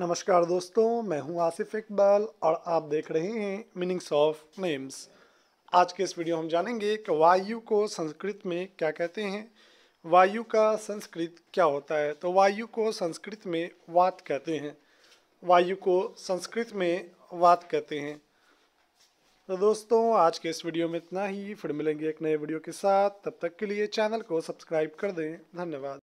नमस्कार दोस्तों मैं हूं आसिफ इकबाल और आप देख रहे हैं मीनिंग्स ऑफ नेम्स आज के इस वीडियो हम जानेंगे कि वायु को संस्कृत में क्या कहते हैं वायु का संस्कृत क्या होता है तो वायु को संस्कृत में वात कहते हैं वायु को संस्कृत में वात कहते हैं तो दोस्तों आज के इस वीडियो में इतना ही फिर मिलेंगे एक नए वीडियो के साथ तब तक के लिए चैनल को सब्सक्राइब कर दें धन्यवाद